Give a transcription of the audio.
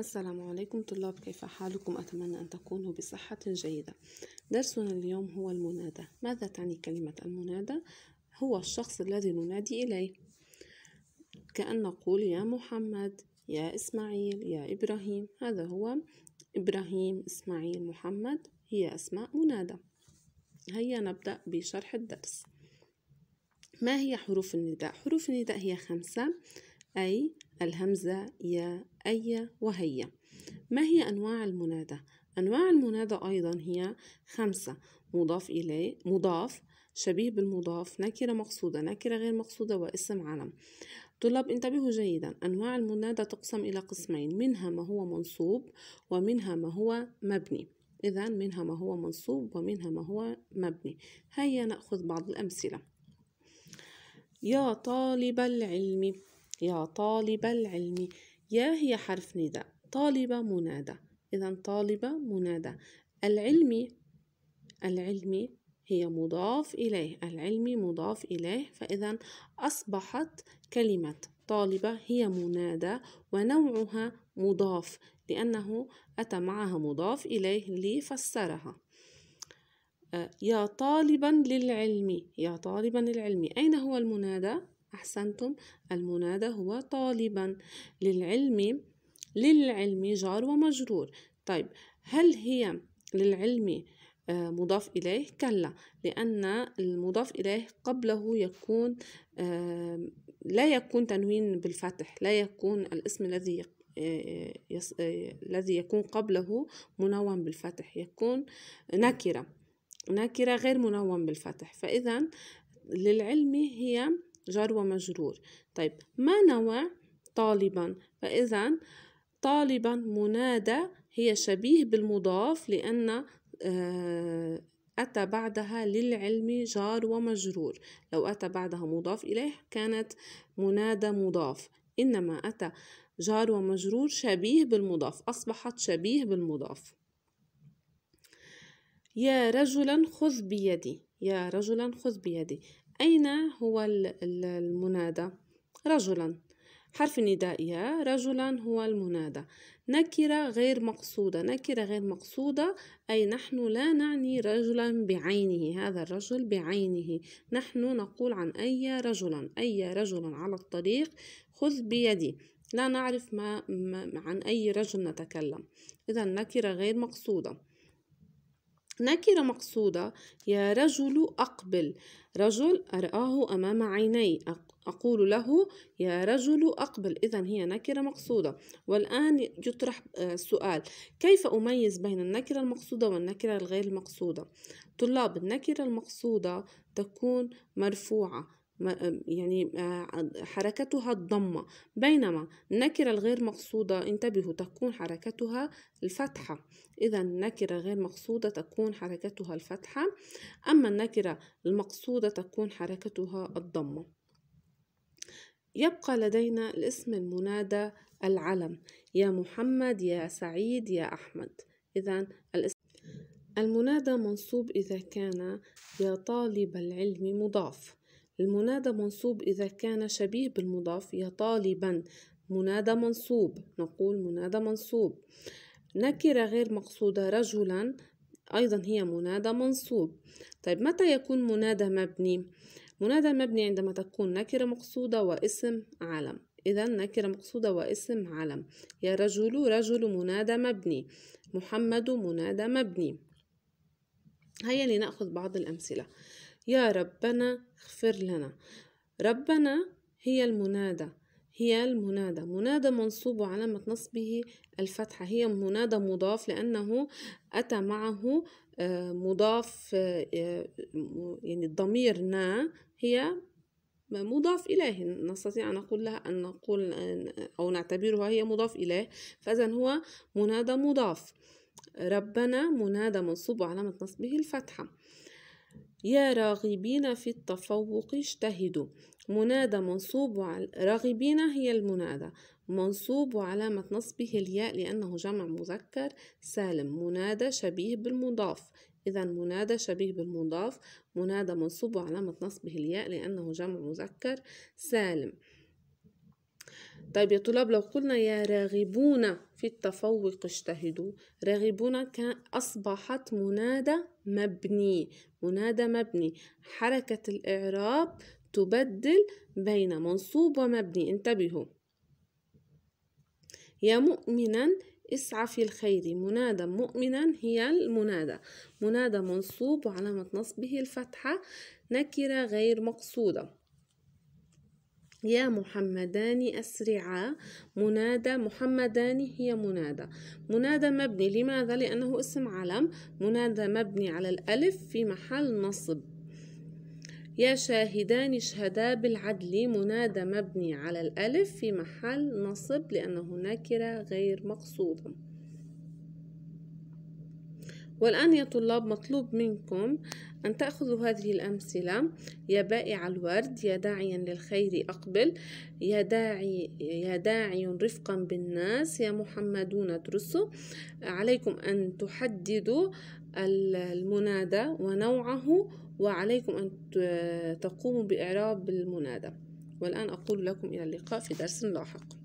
السلام عليكم طلاب كيف حالكم أتمنى أن تكونوا بصحة جيدة درسنا اليوم هو المنادى ماذا تعني كلمة المنادى؟ هو الشخص الذي ننادي إليه كأن نقول يا محمد يا إسماعيل يا إبراهيم هذا هو إبراهيم إسماعيل محمد هي أسماء منادى هيا نبدأ بشرح الدرس ما هي حروف النداء؟ حروف النداء هي خمسة أي الهمزة يا أي وهي ما هي أنواع المنادى؟ أنواع المنادى أيضا هي خمسة مضاف إليه مضاف شبيه بالمضاف نكرة مقصودة نكرة غير مقصودة واسم علم طلاب انتبهوا جيدا أنواع المنادى تقسم إلى قسمين منها ما هو منصوب ومنها ما هو مبني إذا منها ما هو منصوب ومنها ما هو مبني هيا نأخذ بعض الأمثلة يا طالب العلم يا طالب العلم يا هي حرف نداء طالبة منادى إذا طالبة منادى العلم العلم هي مضاف إليه العلم مضاف إليه فإذا أصبحت كلمة طالبة هي منادى ونوعها مضاف لأنه أتى معها مضاف إليه ليفسرها آه، يا طالبا للعلم يا طالبا للعلم أين هو المنادى؟ أحسنتم المنادى هو طالبا للعلم للعلم جار ومجرور طيب هل هي للعلم آه، مضاف إليه كلا لأن المضاف إليه قبله يكون آه، لا يكون تنوين بالفتح لا يكون الاسم الذي آه، الذي يكون قبله منون بالفتح يكون نكرة نكرة غير منون بالفتح فإذا للعلم هي جر ومجرور طيب ما نوع طالبا فإذا طالبا منادى هي شبيه بالمضاف لأن آه، أتى بعدها للعلم جار ومجرور لو أتى بعدها مضاف إليه كانت منادى مضاف إنما أتى جار ومجرور شبيه بالمضاف أصبحت شبيه بالمضاف يا رجلا خذ بيدي يا رجلا خذ بيدي أين هو المنادى؟ رجلا حرف النداء يا رجلا هو المنادى نكرة غير مقصودة نكرة غير مقصودة أي نحن لا نعني رجلا بعينه هذا الرجل بعينه نحن نقول عن أي رجلا أي رجل على الطريق خذ بيدي لا نعرف ما عن أي رجل نتكلم إذا نكرة غير مقصودة نكرة مقصودة يا رجل أقبل رجل أرآه أمام عيني أقول له يا رجل أقبل إذا هي نكرة مقصودة والآن يطرح آه، سؤال كيف أميز بين النكرة المقصودة والنكرة الغير المقصودة طلاب النكرة المقصودة تكون مرفوعة يعني آه، حركتها الضمة بينما النكرة الغير مقصودة انتبهوا تكون حركتها الفتحة إذا النكرة غير مقصودة تكون حركتها الفتحة أما النكرة المقصودة تكون حركتها الضمة يبقى لدينا الاسم المنادى العلم يا محمد يا سعيد يا أحمد إذا الاسم المنادى منصوب إذا كان يا طالب العلم مضاف المنادى منصوب إذا كان شبيه بالمضاف يا طالبا منادى منصوب نقول منادى منصوب نكرة غير مقصودة رجلا أيضا هي منادى منصوب طيب متى يكون منادى مبني؟ منادى مبني عندما تكون نكرة مقصودة واسم علم إذا نكرة مقصودة واسم علم يا رجل رجل منادى مبني محمد منادى مبني هيا لنأخذ بعض الأمثلة يا ربنا اغفر لنا ربنا هي المنادى هي المنادى منادى منصوب وعلامة نصبه الفتحة هي منادى مضاف لأنه أتى معه آه، مضاف آه، يعني الضمير نا هي مضاف إليه نستطيع أن نقول لها أن نقول أو نعتبرها هي مضاف إليه فإذا هو منادى مضاف ربنا منادى منصوب وعلامة نصبه الفتحة يا راغبين في التفوق اجتهدوا منادى منصوب على راغبين هي المنادى منصوب وعلامة نصبه الياء لأنه جمع مذكر سالم منادى شبيه بالمضاف إذا منادى شبيه بالمضاف منادى منصوب وعلامة نصبه الياء لأنه جمع مذكر سالم طيب يا طلاب لو قلنا يا راغبون في التفوق اجتهدوا راغبون كان أصبحت منادى مبني منادى مبني حركة الإعراب تبدل بين منصوب ومبني انتبهوا يا مؤمنا اسعى في الخير منادى مؤمنا هي المنادى منادى منصوب وعلامة نصبه الفتحة نكرة غير مقصودة يا محمدان أسرعا منادى محمدان هي منادى منادى مبني لماذا؟ لأنه اسم علم منادى مبني على الألف في محل نصب يا شاهدان اشهدا بالعدل منادى مبني على الألف في محل نصب لأنه نكرة غير مقصودة والآن يا طلاب مطلوب منكم أن تأخذوا هذه الأمثلة يا بائع الورد يا داعيا للخير أقبل يا داعي, يا داعي رفقا بالناس يا محمدون ادرسوا عليكم أن تحددوا المنادى ونوعه وعليكم أن تقوموا بإعراب المنادى والآن أقول لكم إلى اللقاء في درس لاحق